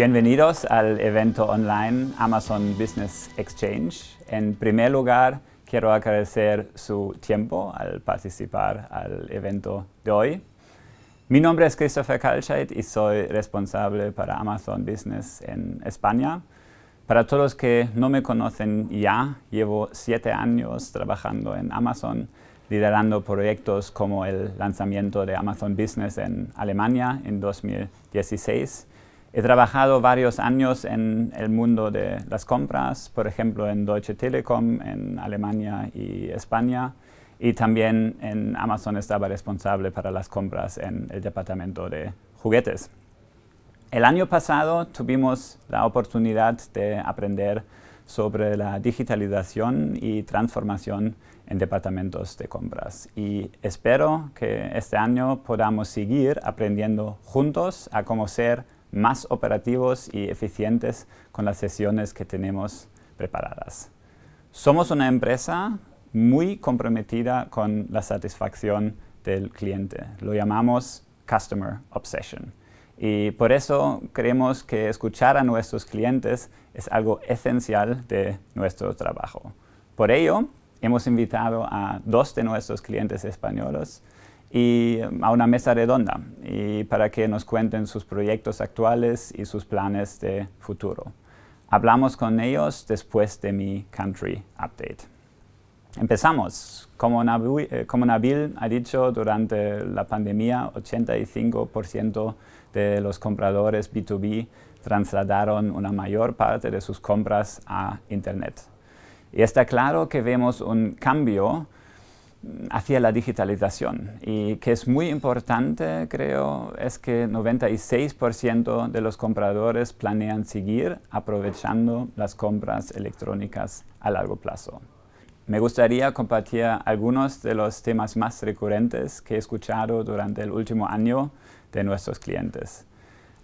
Bienvenidos al evento online Amazon Business Exchange. En primer lugar, quiero agradecer su tiempo al participar al evento de hoy. Mi nombre es Christopher Kalscheid y soy responsable para Amazon Business en España. Para todos los que no me conocen ya, llevo siete años trabajando en Amazon, liderando proyectos como el lanzamiento de Amazon Business en Alemania en 2016 He trabajado varios años en el mundo de las compras, por ejemplo en Deutsche Telekom, en Alemania y España, y también en Amazon estaba responsable para las compras en el departamento de juguetes. El año pasado tuvimos la oportunidad de aprender sobre la digitalización y transformación en departamentos de compras. Y espero que este año podamos seguir aprendiendo juntos a conocer más operativos y eficientes con las sesiones que tenemos preparadas. Somos una empresa muy comprometida con la satisfacción del cliente. Lo llamamos Customer Obsession. Y por eso creemos que escuchar a nuestros clientes es algo esencial de nuestro trabajo. Por ello, hemos invitado a dos de nuestros clientes españoles y em, a una mesa redonda y para que nos cuenten sus proyectos actuales y sus planes de futuro. Hablamos con ellos después de mi Country Update. Empezamos. Como Nabil, eh, como Nabil ha dicho, durante la pandemia 85% de los compradores B2B trasladaron una mayor parte de sus compras a Internet. Y está claro que vemos un cambio hacia la digitalización y que es muy importante, creo, es que 96% de los compradores planean seguir aprovechando las compras electrónicas a largo plazo. Me gustaría compartir algunos de los temas más recurrentes que he escuchado durante el último año de nuestros clientes.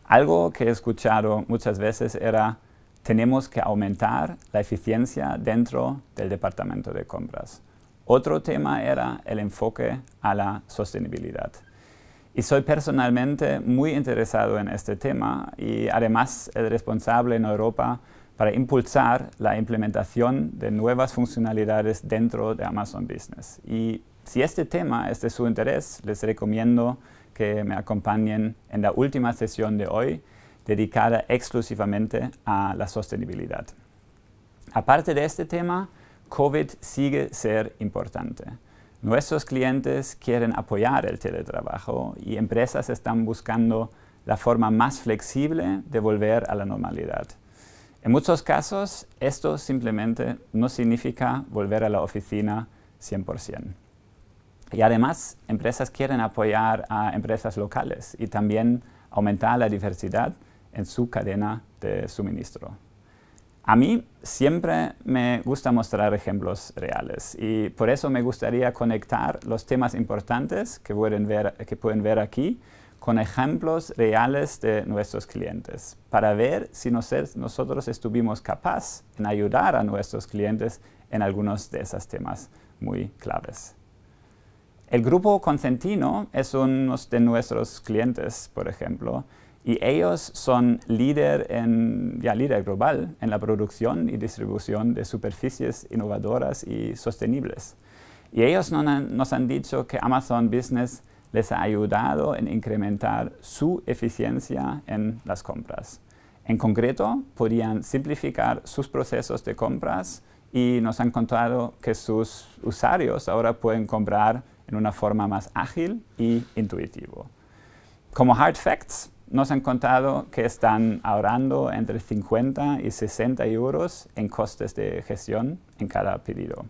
Algo que he escuchado muchas veces era, tenemos que aumentar la eficiencia dentro del departamento de compras. Otro tema era el enfoque a la sostenibilidad. Y soy personalmente muy interesado en este tema y además el responsable en Europa para impulsar la implementación de nuevas funcionalidades dentro de Amazon Business. Y si este tema es de su interés, les recomiendo que me acompañen en la última sesión de hoy dedicada exclusivamente a la sostenibilidad. Aparte de este tema, COVID sigue ser importante. Nuestros clientes quieren apoyar el teletrabajo y empresas están buscando la forma más flexible de volver a la normalidad. En muchos casos, esto simplemente no significa volver a la oficina 100%. Y además, empresas quieren apoyar a empresas locales y también aumentar la diversidad en su cadena de suministro. A mí siempre me gusta mostrar ejemplos reales y por eso me gustaría conectar los temas importantes que pueden ver, aquí con ejemplos reales de nuestros clientes, para ver si nosotros estuvimos capaces en ayudar a nuestros clientes en algunos de esos temas muy claves. El grupo Concentino es uno de nuestros clientes, por ejemplo, y ellos son líder, en, ya, líder global en la producción y distribución de superficies innovadoras y sostenibles. Y ellos nos han dicho que Amazon Business les ha ayudado en incrementar su eficiencia en las compras. En concreto, podían simplificar sus procesos de compras y nos han contado que sus usuarios ahora pueden comprar en una forma más ágil y intuitivo. Como hard facts, nos han contado que están ahorrando entre 50 y 60 euros en costes de gestión en cada pedido.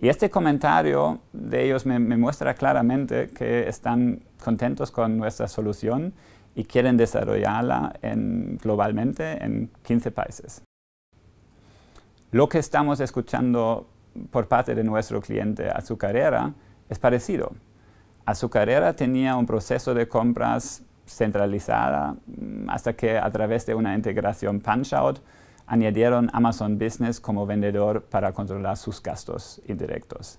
Y este comentario de ellos me, muestra claramente que están contentos con nuestra solución y quieren desarrollarla globalmente en 15 países. Lo que estamos escuchando por parte de nuestro cliente Azucarera es parecido. Azucarera tenía un proceso de compras centralizada mm, hasta que a través de una integración punch añadieron Amazon Business como vendedor para controlar sus gastos indirectos.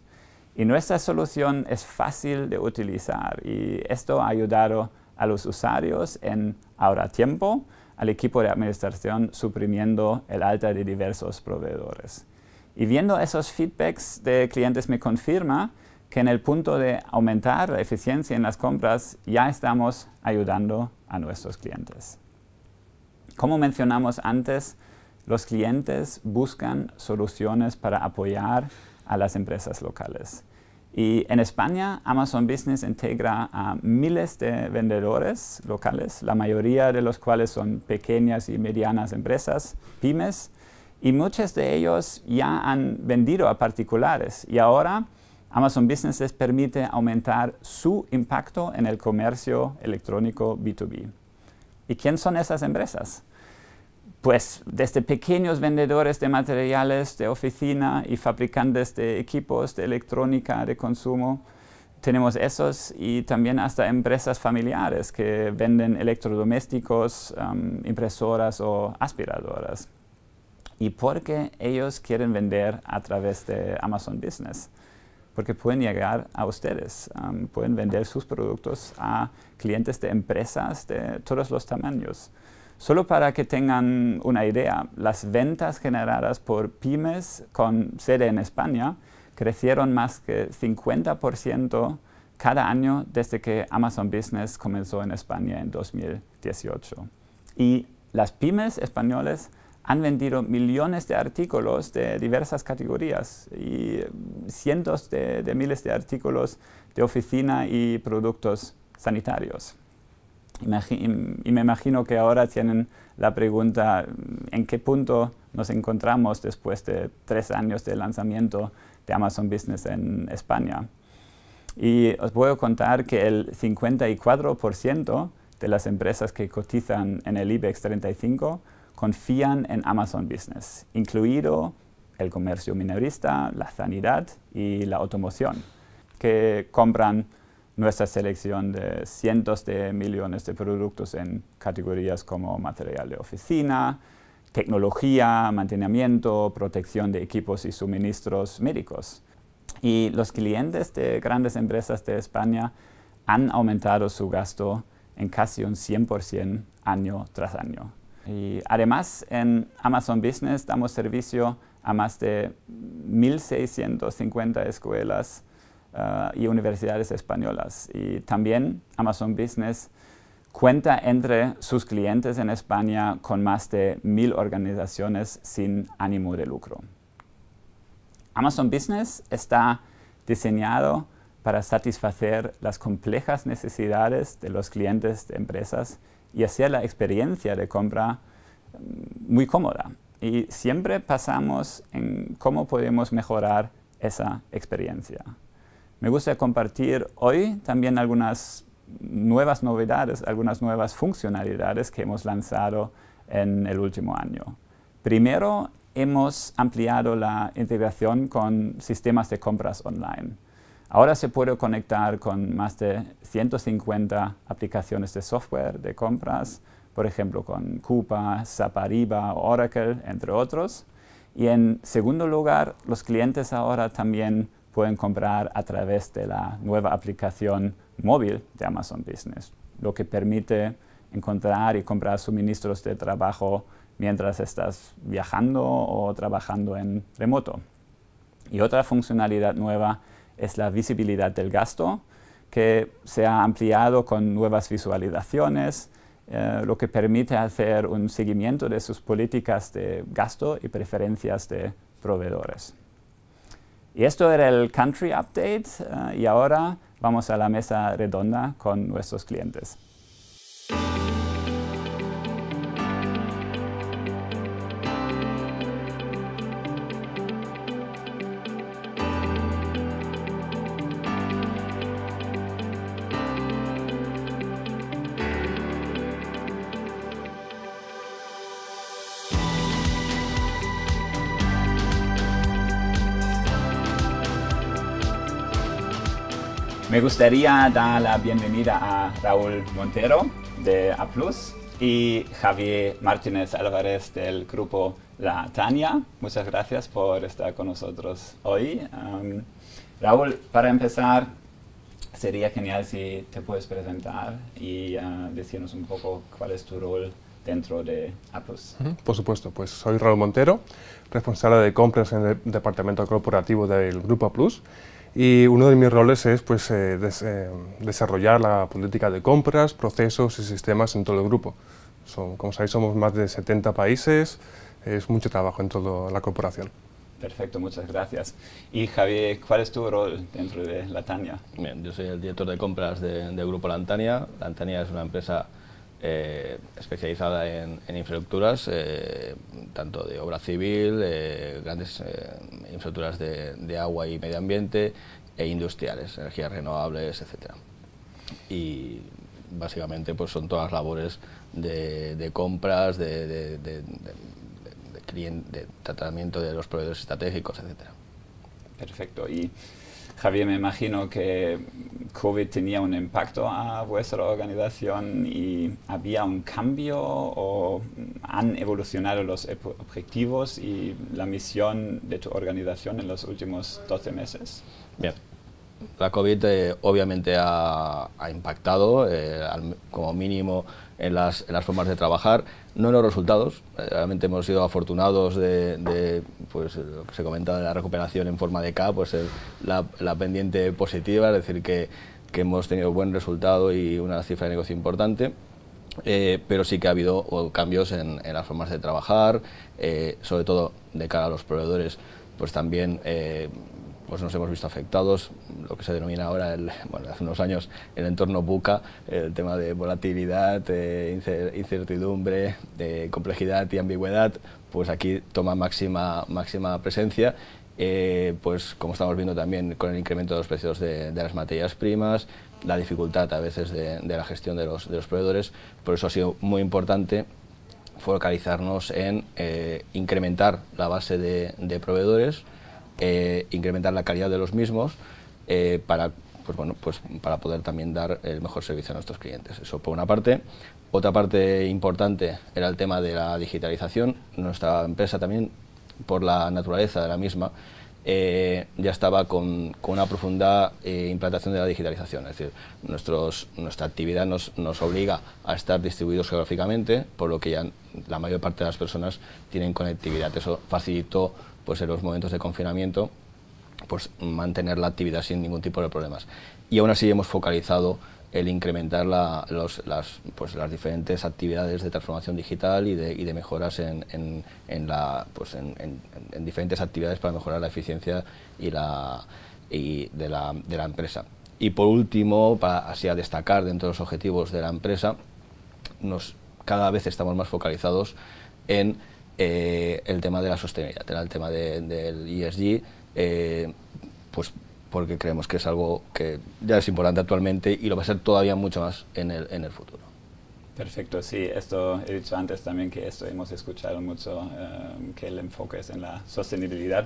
Y nuestra solución es fácil de utilizar y esto ha ayudado a los usuarios en ahora tiempo, al equipo de administración suprimiendo el alta de diversos proveedores. Y viendo esos feedbacks de clientes me confirma que en el punto de aumentar la eficiencia en las compras ya estamos ayudando a nuestros clientes. Como mencionamos antes, los clientes buscan soluciones para apoyar a las empresas locales. Y en España, Amazon Business integra a miles de vendedores locales, la mayoría de los cuales son pequeñas y medianas empresas, pymes, y muchos de ellos ya han vendido a particulares y ahora Amazon Business les permite aumentar su impacto en el comercio electrónico B2B. ¿Y quién son esas empresas? Pues desde pequeños vendedores de materiales de oficina y fabricantes de equipos de electrónica de consumo, tenemos esos y también hasta empresas familiares que venden electrodomésticos, um, impresoras o aspiradoras. ¿Y por qué ellos quieren vender a través de Amazon Business? porque pueden llegar a ustedes, um, pueden vender sus productos a clientes de empresas de todos los tamaños. Solo para que tengan una idea, las ventas generadas por pymes con sede en España crecieron más que 50% cada año desde que Amazon Business comenzó en España en 2018. Y las pymes españoles han vendido millones de artículos de diversas categorías y cientos de, miles de artículos de oficina y productos sanitarios. y me imagino que ahora tienen la pregunta en qué punto nos encontramos después de tres años de lanzamiento de Amazon Business en España. Y os puedo contar que el 54% de las empresas que cotizan en el IBEX 35 confían en Amazon Business, incluido el comercio minorista, la sanidad y la automoción, que compran nuestra selección de cientos de millones de productos en categorías como material de oficina, tecnología, mantenimiento, protección de equipos y suministros médicos. Y los clientes de grandes empresas de España han aumentado su gasto en casi un 100% año tras año además, en Amazon Business damos servicio a más de 1.650 escuelas eh, y universidades españolas. Y también Amazon Business cuenta entre sus clientes en España con más de 1.000 organizaciones sin ánimo de lucro. Amazon Business está diseñado para satisfacer las complejas necesidades de los clientes de empresas y hacía la experiencia de compra mm, muy cómoda. Y siempre pasamos en cómo podemos mejorar esa experiencia. Me gusta compartir hoy también algunas nuevas novedades, algunas nuevas funcionalidades que hemos lanzado en el último año. Primero, hemos ampliado la integración con sistemas de compras online. Ahora se puede conectar con más de 150 aplicaciones de software de compras, por ejemplo con Coupa, Zapariba, Oracle, entre otros. Y en segundo lugar, los clientes ahora también pueden comprar a través de la nueva aplicación móvil de Amazon Business, lo que permite encontrar y comprar suministros de trabajo mientras estás viajando o trabajando en remoto. Y otra funcionalidad nueva es la visibilidad del gasto, que se ha ampliado con nuevas visualizaciones, eh, lo que permite hacer un seguimiento de sus políticas de gasto y preferencias de proveedores. Y esto era el Country Update eh, y ahora vamos a la mesa redonda con nuestros clientes. Me gustaría dar la bienvenida a Raúl Montero de Aplus y Javier Martínez Álvarez del grupo La Tania. Muchas gracias por estar con nosotros hoy. Raúl, para empezar, sería genial si te puedes presentar y ah, decirnos un poco cuál es tu rol dentro de Aplus. Por supuesto, pues soy Raúl Montero, responsable de compras en el departamento corporativo del Grupo Aplus y uno de mis roles es pues, eh, eh, desarrollar la política de compras, procesos y sistemas en todo el grupo. Son, como sabéis, somos más de 70 países, es mucho trabajo en toda la corporación. Perfecto, muchas gracias. Y Javier, ¿cuál es tu rol dentro de Lantania? Bien, yo soy el director de compras de, de Grupo Lantania. Lantania es una empresa eh, especializada en, infraestructuras, eh, tanto de obra civil, eh, grandes infraestructuras de, agua y medio ambiente, e industriales, energías renovables, etcétera. Y básicamente pues son todas labores de, compras, de, tratamiento de los proveedores estratégicos, etc. Perfecto. Y Javier, me imagino que COVID tenía un impacto a vuestra organización y había un cambio o han evolucionado los objetivos y la misión de tu organización en los últimos 12 meses? Bien. La COVID eh, obviamente ha, impactado, eh, como mínimo en las, formas de trabajar, no en los resultados. Eh, realmente hemos sido afortunados de, pues, eh, lo que se comenta de la recuperación en forma de K, pues la, pendiente positiva, es decir, que, que hemos tenido buen resultado y una cifra de negocio importante. Eh, pero sí que ha habido cambios en, las formas de trabajar, sobre todo de cara a los proveedores, pues también pues nos hemos visto afectados, lo que se denomina ahora, bueno, hace unos años, el entorno buca, el tema de volatilidad, incertidumbre, complejidad y ambigüedad, pues aquí toma máxima, máxima presencia. Eh, pues como estamos viendo también con el incremento de los precios de, las materias primas, la dificultad a veces de, la gestión de los, proveedores, por eso ha sido muy importante focalizarnos en eh, incrementar la base de proveedores, eh, incrementar la calidad de los mismos eh, para, pues bueno, pues para poder también dar el mejor servicio a nuestros clientes. Eso por una parte. Otra parte importante era el tema de la digitalización. Nuestra empresa también, por la naturaleza de la misma, eh, ya estaba con, una profunda implantación de la digitalización. Es decir, nuestros, nuestra actividad nos, nos, obliga a estar distribuidos geográficamente, por lo que ya la mayor parte de las personas tienen conectividad. Eso facilitó pues en los momentos de confinamiento, pues mantener la actividad sin ningún tipo de problemas. Y aún así hemos focalizado el incrementar pues, las, diferentes actividades de transformación digital y de, mejoras pues, en, diferentes actividades para mejorar la eficiencia y de, la, empresa. Y por último, para así destacar dentro de los objetivos de la empresa, nos, cada vez estamos más focalizados en eh, el tema de la sostenibilidad, el tema del ESG, eh, pues porque creemos que es algo que ya es importante actualmente y lo va a ser todavía mucho más en el, futuro. Perfecto, sí, esto he dicho antes también que esto hemos escuchado mucho, eh, que el enfoque es en la sostenibilidad.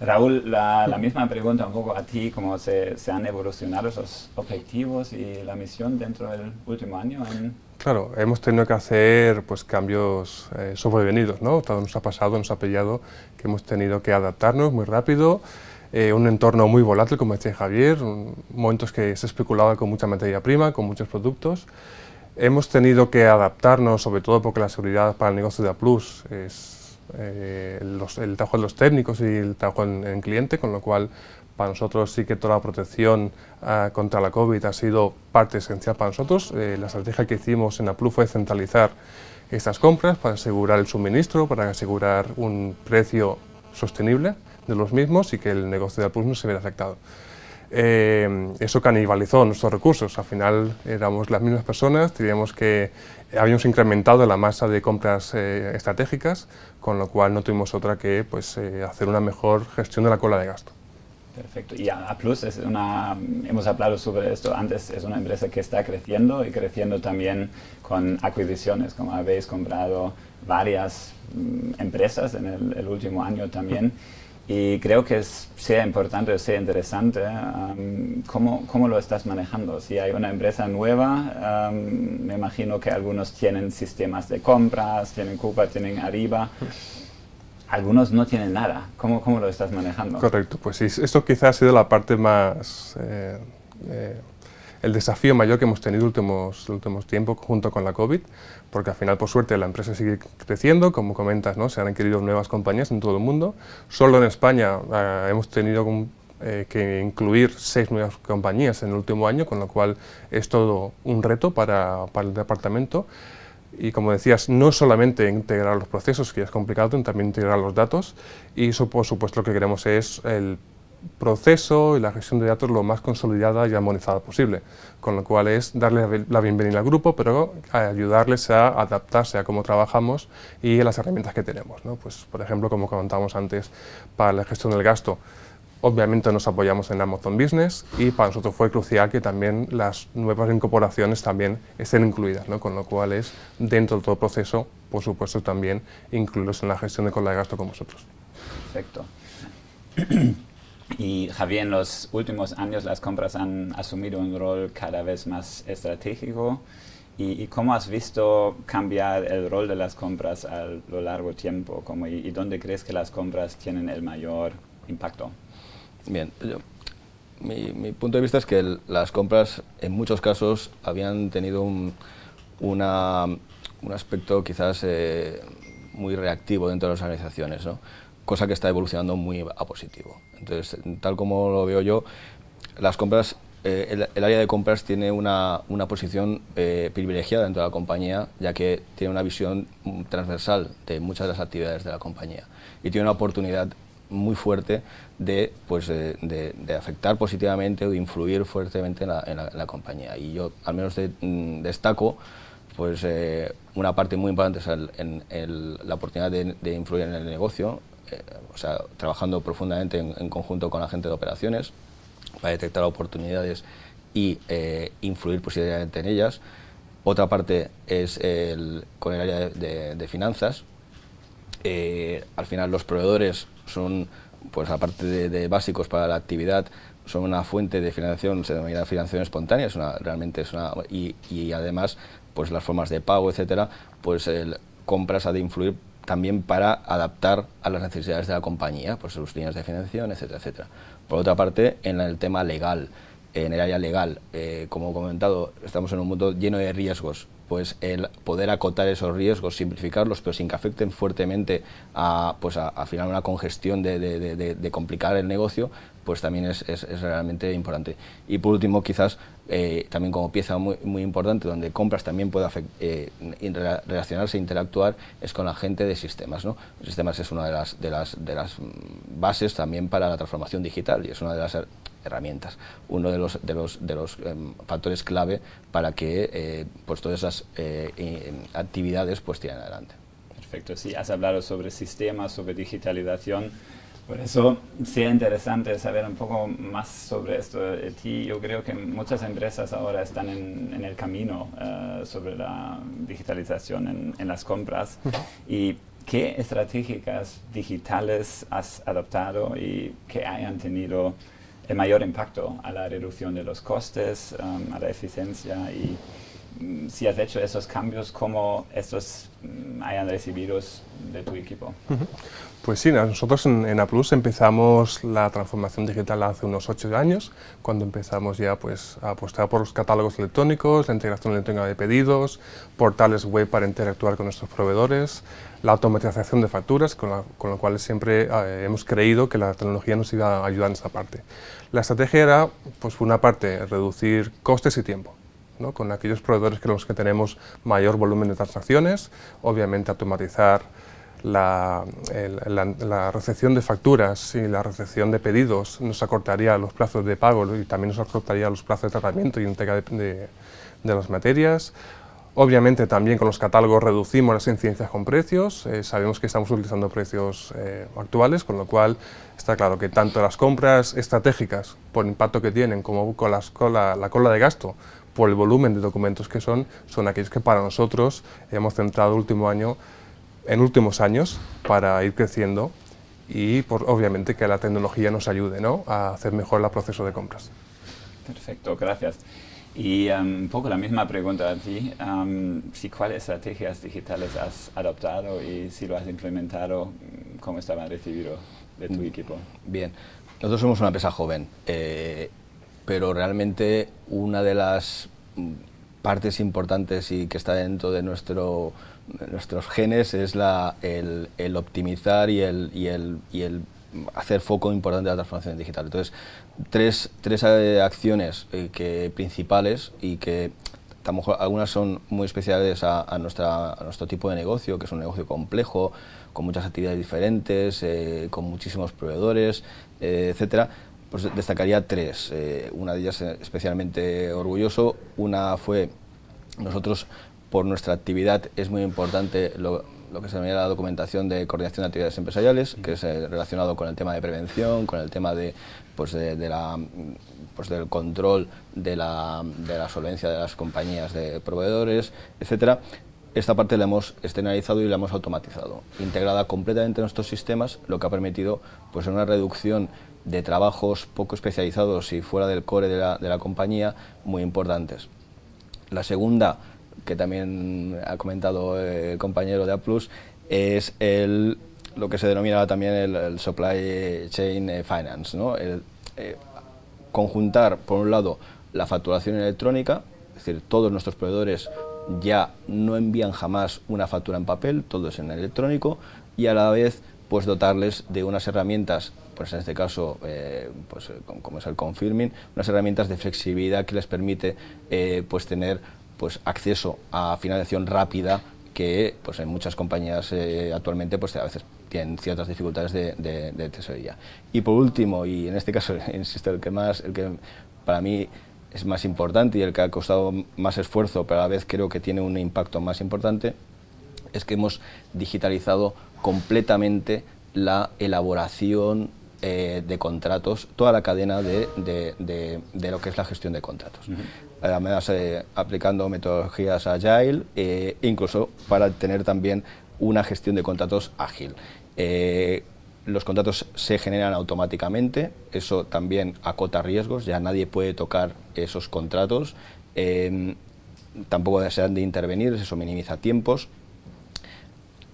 Raúl, la, misma pregunta un poco a ti, cómo se, han evolucionado esos objetivos y la misión dentro del último año en Claro, hemos tenido que hacer pues, cambios eh, sobrevenidos, ¿no? Todo nos ha pasado, nos ha pillado, que hemos tenido que adaptarnos muy rápido, eh, un entorno muy volátil, como decía Javier, momentos que se especulaba con mucha materia prima, con muchos productos. Hemos tenido que adaptarnos, sobre todo porque la seguridad para el negocio de Aplus es eh, el trabajo de los técnicos y el trabajo en cliente, con lo cual para nosotros sí que toda la protección ah, contra la COVID ha sido parte esencial para nosotros. Eh, la estrategia que hicimos en APLU fue centralizar estas compras para asegurar el suministro, para asegurar un precio sostenible de los mismos y que el negocio de APLU no se hubiera afectado. Eh, eso canibalizó nuestros recursos. Al final éramos las mismas personas, teníamos que habíamos incrementado la masa de compras eh, estratégicas, con lo cual no tuvimos otra que pues, hacer una mejor gestión de la cola de gasto. Perfecto. Y A Plus es una, hemos hablado sobre esto antes, es una empresa que está creciendo y creciendo también con adquisiciones, como habéis comprado varias mm, empresas en el, último año también. Y creo que sea importante, sea interesante ¿cómo, cómo, lo estás manejando. Si hay una empresa nueva, me imagino que algunos tienen sistemas de compras, tienen Coupa, tienen Arriba algunos no tienen nada. ¿Cómo, cómo lo estás manejando? Correcto, pues esto quizás ha sido la parte más... Eh, eh, el desafío mayor que hemos tenido últimos, últimos tiempos junto con la COVID, porque al final, por suerte, la empresa sigue creciendo, como comentas, ¿no? se han adquirido nuevas compañías en todo el mundo. Solo en España eh, hemos tenido que incluir seis nuevas compañías en el último año, con lo cual es todo un reto para, para el departamento y como decías, no solamente integrar los procesos, que ya es complicado, sino también integrar los datos y eso por supuesto lo que queremos es el proceso y la gestión de datos lo más consolidada y armonizada posible, con lo cual es darle la bienvenida al grupo, pero ayudarles a adaptarse a cómo trabajamos y a las herramientas que tenemos. Pues, por ejemplo, como comentábamos antes, para la gestión del gasto, Obviamente nos apoyamos en Amazon Business y para nosotros fue crucial que también las nuevas incorporaciones también estén incluidas, ¿no? con lo cual es dentro de todo el proceso, por supuesto, también incluidos en la gestión de cola de gasto con vosotros. Perfecto. Y Javier, en los últimos años las compras han asumido un rol cada vez más estratégico. ¿Y, cómo has visto cambiar el rol de las compras a lo largo tiempo? y dónde crees que las compras tienen el mayor impacto? Bien, mi, punto de vista es que las compras en muchos casos habían tenido un, un aspecto quizás eh, muy reactivo dentro de las organizaciones, cosa que está evolucionando muy a positivo. Entonces, tal como lo veo yo, las compras, eh, el, área de compras tiene una, una posición eh, privilegiada dentro de la compañía, ya que tiene una visión transversal de muchas de las actividades de la compañía y tiene una oportunidad muy fuerte de, pues, de, afectar positivamente o influir fuertemente en la, compañía. Y yo al menos mm, destaco pues, eh, una parte muy importante es la oportunidad de, influir en el negocio, eh, o sea, trabajando profundamente en, conjunto con la gente de operaciones para detectar oportunidades y eh, influir positivamente en ellas. Otra parte es con el área de, finanzas, al final los proveedores son, pues aparte de, básicos para la actividad, son una fuente de financiación, se denomina financiación espontánea, es una, realmente es una, y, además, pues las formas de pago, etcétera, pues el, compras ha de influir también para adaptar a las necesidades de la compañía, pues sus líneas de financiación, etcétera, etcétera. Por otra parte, en el tema legal, en el área legal, eh, como he comentado, estamos en un mundo lleno de riesgos pues el poder acotar esos riesgos, simplificarlos, pero sin que afecten fuertemente a, pues a, final una congestión de, complicar el negocio, pues también es, es realmente importante. Y por último, quizás eh, también como pieza muy, importante donde compras también puede eh, relacionarse e interactuar es con la gente de sistemas. ¿no? Sistemas es una de las, de, las, de las bases también para la transformación digital y es una de las herramientas, uno de los, de los, de los em, factores clave para que eh, pues todas esas em, actividades pues tiren adelante. Perfecto, sí, has hablado sobre sistemas, sobre digitalización. Por eso sería interesante saber un poco más sobre esto de ti. Yo creo que muchas empresas ahora están en, el camino eh, sobre la digitalización en, las compras. ¿Y qué estrategias digitales has adoptado y que hayan tenido el mayor impacto a la reducción de los costes, um, a la eficiencia y Mm, si has hecho esos cambios, cómo estos mm, hayan recibido de tu equipo. Pues sí, nosotros en, Aplus empezamos la transformación digital hace unos ocho años, cuando empezamos ya pues, a apostar por los catálogos electrónicos, la integración electrónica de pedidos, portales web para interactuar con nuestros proveedores, la automatización de facturas, con, lo cual siempre ah, hemos creído que la tecnología nos iba a ayudar en esa parte. La estrategia era, pues por una parte, reducir costes y tiempo con aquellos proveedores con los que tenemos mayor volumen de transacciones, obviamente automatizar la, recepción de facturas y la recepción de pedidos nos acortaría los plazos de pago y también nos acortaría los plazos de tratamiento y entrega de, las materias. Obviamente también con los catálogos reducimos las incidencias con precios, eh, sabemos que estamos utilizando precios eh, actuales, con lo cual está claro que tanto las compras estratégicas por impacto que tienen como con, la cola de gasto por el volumen de documentos que son, son aquellos que para nosotros hemos centrado último año, en últimos años para ir creciendo y por, obviamente que la tecnología nos ayude ¿no? a hacer mejor el proceso de compras. Perfecto, gracias. Y em, un poco la misma pregunta a ti, em, si cuáles estrategias digitales has adoptado y si lo has implementado, cómo estaban recibido de tu mm. equipo. Bien, nosotros somos una empresa joven. Eh, pero realmente una de las partes importantes y que está dentro de nuestro, nuestros genes es el, optimizar y el, y, el, hacer foco importante a la transformación digital. Entonces, tres, eh, acciones eh, que, principales y que a lo mejor algunas son muy especiales a, nuestro tipo de negocio, que es un negocio complejo, con muchas actividades diferentes, eh, con muchísimos proveedores, etc etcétera pues, destacaría tres. Eh, una de ellas eh, especialmente orgulloso. Una fue nosotros por nuestra actividad es muy importante lo, que se llama la documentación de coordinación de actividades empresariales, que es eh, relacionado con el tema de prevención, con el tema de, pues de, la, pues del control de la, solvencia de las compañías de proveedores, etc. Esta parte la hemos externalizado y la hemos automatizado, integrada completamente en nuestros sistemas, lo que ha permitido pues, una reducción de trabajos poco especializados y fuera del core de la, compañía muy importantes. La segunda, que también ha comentado eh, el compañero de Aplus, es el, lo que se denomina también el, supply chain eh, finance, eh, conjuntar, por un lado, la facturación electrónica, es decir, todos nuestros proveedores ya no envían jamás una factura en papel, todo es en electrónico, y a la vez pues dotarles de unas herramientas pues en este caso, eh, pues, eh, como es el confirming, unas herramientas de flexibilidad que les permite eh, pues tener pues acceso a financiación rápida que pues en muchas compañías actualmente pues a veces tienen ciertas dificultades de, de, tesorería. Y por último, y en este caso, insisto, el que más, el que para mí es más importante y el que ha costado más esfuerzo, pero a la vez creo que tiene un impacto más importante, es que hemos digitalizado completamente la elaboración eh, de contratos, toda la cadena de, lo que es la gestión de contratos. Eh, además, eh, aplicando metodologías agile, eh, incluso para tener también una gestión de contratos ágil. los contratos se generan automáticamente, eso también acota riesgos, ya nadie puede tocar esos contratos tampoco desean de intervenir, eso minimiza tiempos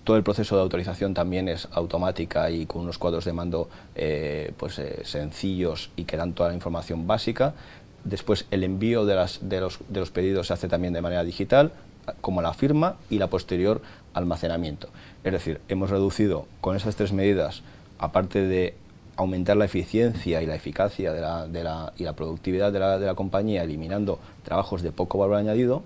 todo el proceso de autorización también es automática y con unos cuadros de mando eh, pues, eh, sencillos y que dan toda la información básica. Después el envío de, las, de, los, pedidos se hace también de manera digital, como la firma y la posterior almacenamiento. Es decir, hemos reducido con esas tres medidas, aparte de aumentar la eficiencia y la eficacia y la productividad de la, de la compañía, eliminando trabajos de poco valor añadido,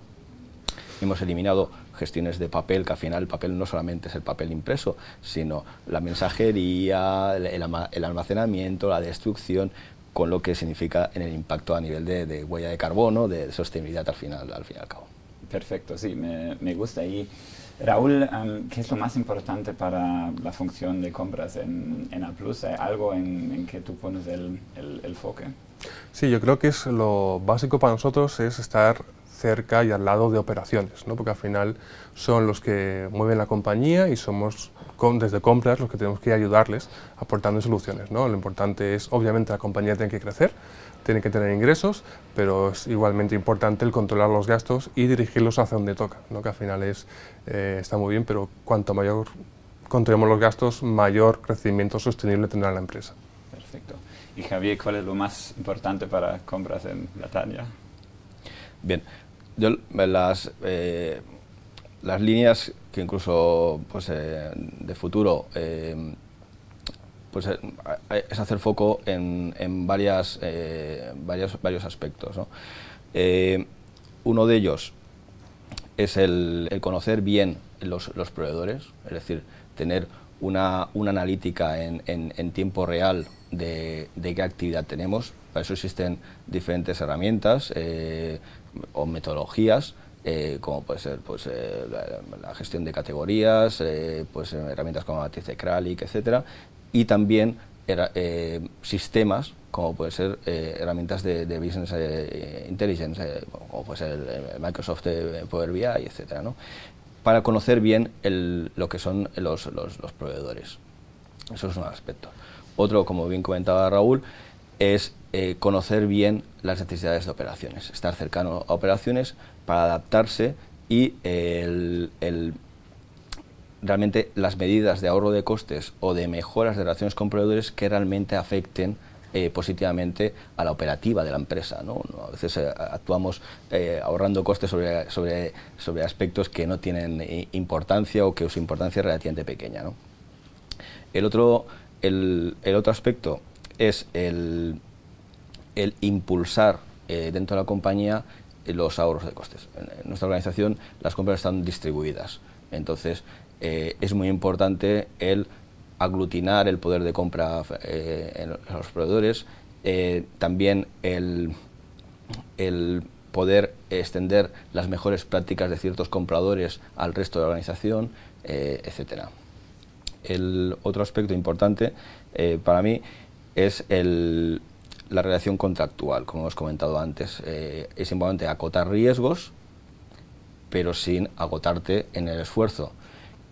hemos eliminado gestiones de papel, que al final el papel no solamente es el papel impreso, sino la mensajería, el, almacenamiento, la destrucción, con lo que significa en el impacto a nivel de, huella de carbono, de sostenibilidad al final, al fin y al cabo. Perfecto, sí, me, gusta. Y Raúl, ¿qué es lo más importante para la función de compras en, Aplus? ¿Hay algo en, que tú pones el, el, el foco? Sí, yo creo que es lo básico para nosotros es estar cerca y al lado de operaciones, ¿no? porque al final son los que mueven la compañía y somos desde compras los que tenemos que ayudarles aportando soluciones. ¿no? Lo importante es, obviamente, la compañía tiene que crecer, tiene que tener ingresos, pero es igualmente importante el controlar los gastos y dirigirlos hacia donde toca, ¿no? que al final es, eh, está muy bien, pero cuanto mayor controlemos los gastos, mayor crecimiento sostenible tendrá la empresa. Perfecto. Y Javier, ¿cuál es lo más importante para compras en Latania? Bien, las, eh, las líneas que incluso pues, eh, de futuro eh, pues, es hacer foco en, en varias, varios aspectos. uno de ellos es el, conocer bien los, proveedores, es decir, tener una, analítica en, en, tiempo real de, qué actividad tenemos. Para eso existen diferentes herramientas o metodologías eh, como puede ser pues, eh, la, gestión de categorías, eh, pues, herramientas como matriz de Kralik, etc. Y también sistemas como puede ser herramientas de, Business Intelligence, como puede ser Microsoft Power BI, etc. ¿no? Para conocer bien lo que son los proveedores. Eso es un aspecto. Otro, como bien comentaba Raúl, es eh, conocer bien las necesidades de operaciones, estar cercano a operaciones para adaptarse y eh, realmente las medidas de ahorro de costes o de mejoras de relaciones con proveedores que realmente afecten eh, positivamente a la operativa de la empresa. A veces actuamos ahorrando costes sobre, sobre, sobre, aspectos que no tienen importancia o que su importancia es relativamente pequeña. El, otro, el, el, otro aspecto es el, impulsar eh, dentro de la compañía eh, los ahorros de costes. En nuestra organización las compras están distribuidas, entonces eh, es muy importante el aglutinar el poder de compra en los proveedores, también el, el poder extender las mejores prácticas de ciertos compradores al resto de la organización, etcétera. El otro aspecto importante para mí es la relación contractual, como hemos comentado antes. Eh, es importante acotar riesgos, pero sin agotarte en el esfuerzo.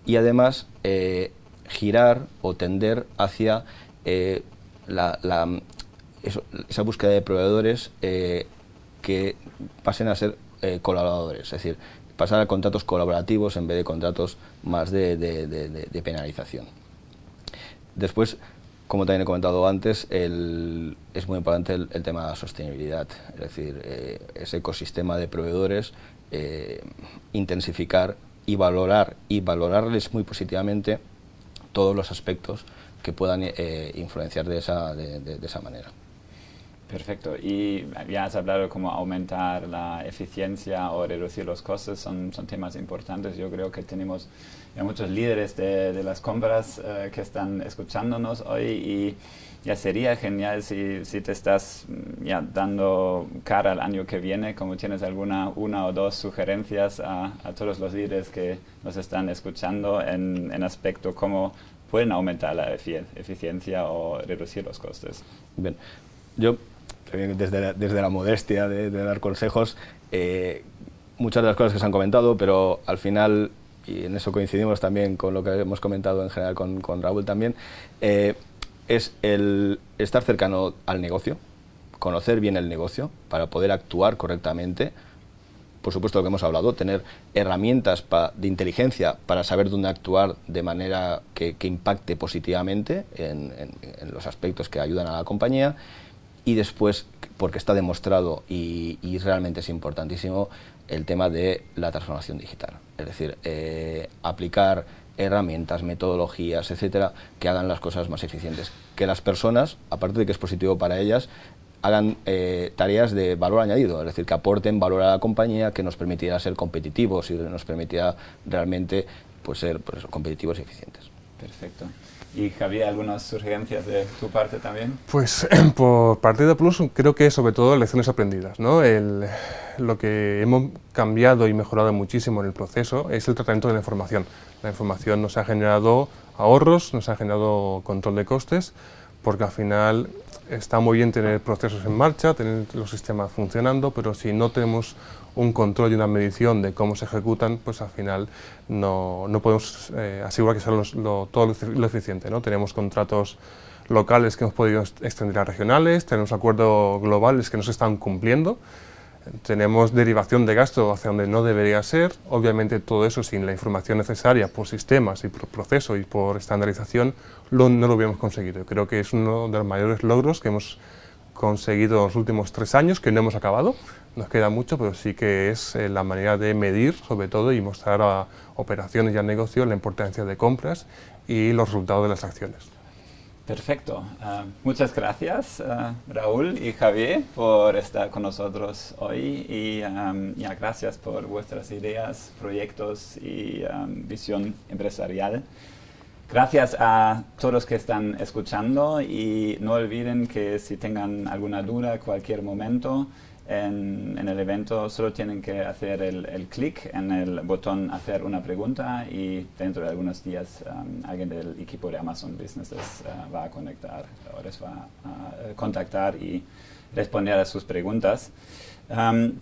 Y además, eh, girar o tender hacia eh, la, esa búsqueda de proveedores que pasen a ser colaboradores, es decir, pasar a contratos colaborativos en vez de contratos más de, de penalización. Después, como también he comentado antes, es muy importante el, tema de la sostenibilidad, es decir, eh, ese ecosistema de proveedores, eh, intensificar y valorar y valorarles muy positivamente todos los aspectos que puedan eh, influenciar de esa, de, esa manera. Perfecto. Y ya has hablado de cómo aumentar la eficiencia o reducir los costes, son temas importantes. Yo creo que tenemos hay muchos líderes de, las compras eh, que están escuchándonos hoy y ya sería genial si, si, te estás mm, ya dando cara al año que viene, como tienes alguna una o dos sugerencias a, todos los líderes que nos están escuchando en, en aspecto cómo pueden aumentar la eficiencia o reducir los costes. Bien, yo desde la, desde la modestia de, dar consejos, eh, muchas de las cosas que se han comentado, pero al final y en eso coincidimos también con lo que hemos comentado en general con, Raúl también, eh, es el estar cercano al negocio, conocer bien el negocio para poder actuar correctamente. Por supuesto, lo que hemos hablado, tener herramientas de inteligencia para saber dónde actuar de manera que, impacte positivamente en, los aspectos que ayudan a la compañía. Y después, porque está demostrado y realmente es importantísimo, el tema de la transformación digital. Es decir, eh, aplicar herramientas, metodologías, etcétera, que hagan las cosas más eficientes. Que las personas, aparte de que es positivo para ellas, hagan eh, tareas de valor añadido, es decir, que aporten valor a la compañía, que nos permitirá ser competitivos y nos permitirá realmente pues, ser pues, competitivos y eficientes. Perfecto. ¿Y Javier, algunas sugerencias de tu parte también? Pues por de Plus creo que sobre todo lecciones aprendidas. ¿no? lo que hemos cambiado y mejorado muchísimo en el proceso es el tratamiento de la información. La información nos ha generado ahorros, nos ha generado control de costes, porque al final está muy bien tener procesos en marcha, tener los sistemas funcionando, pero si no tenemos un control y una medición de cómo se ejecutan, pues al final no, no podemos eh, asegurar que sea lo, todo lo eficiente. ¿no? Tenemos contratos locales que hemos podido extender a regionales, tenemos acuerdos globales que no se están cumpliendo, tenemos derivación de gasto hacia donde no debería ser, obviamente todo eso sin la información necesaria por sistemas y por proceso y por estandarización no lo hubiéramos conseguido. Creo que es uno de los mayores logros que hemos conseguido en los últimos tres años, que no hemos acabado, nos queda mucho, pero sí que es eh, la manera de medir, sobre todo, y mostrar a operaciones y al negocio la importancia de compras y los resultados de las acciones. Perfecto. Ah, muchas gracias, ah, Raúl y Javier, por estar con nosotros hoy. Y gracias por vuestras ideas, proyectos y visión empresarial. Gracias a todos los que están escuchando y no olviden que si tengan alguna duda, cualquier momento en, el evento, solo tienen que hacer el, clic en el botón hacer una pregunta y dentro de algunos días um, alguien del equipo de Amazon Business uh, va a conectar o les va a uh, contactar y responder a sus preguntas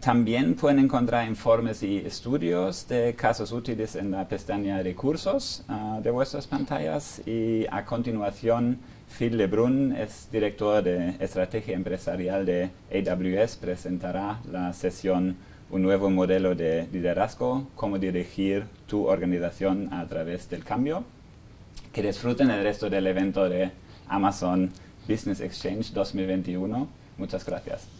también pueden encontrar informes y estudios de casos útiles en la pestaña Recursos ah, de vuestras pantallas y a continuación Phil Lebrun es director de estrategia empresarial de AWS, presentará la sesión Un nuevo modelo de liderazgo, cómo dirigir tu organización a través del cambio. Que disfruten el resto del evento de Amazon Business Exchange 2021. Muchas gracias.